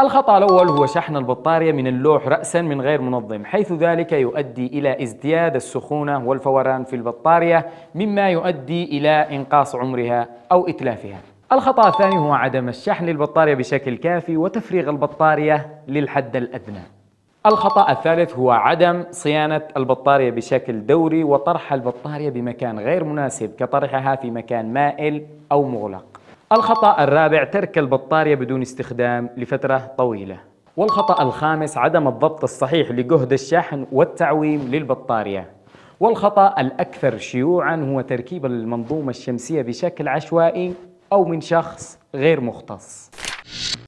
الخطأ الأول هو شحن البطارية من اللوح رأسا من غير منظم حيث ذلك يؤدي إلى ازدياد السخونة والفوران في البطارية مما يؤدي إلى إنقاص عمرها أو إتلافها الخطأ الثاني هو عدم الشحن للبطارية بشكل كافي وتفريغ البطارية للحد الأدنى الخطأ الثالث هو عدم صيانة البطارية بشكل دوري وطرح البطارية بمكان غير مناسب كطرحها في مكان مائل أو مغلق الخطأ الرابع ترك البطارية بدون استخدام لفترة طويلة والخطأ الخامس عدم الضبط الصحيح لجهد الشحن والتعويم للبطارية والخطأ الأكثر شيوعا هو تركيب المنظومة الشمسية بشكل عشوائي أو من شخص غير مختص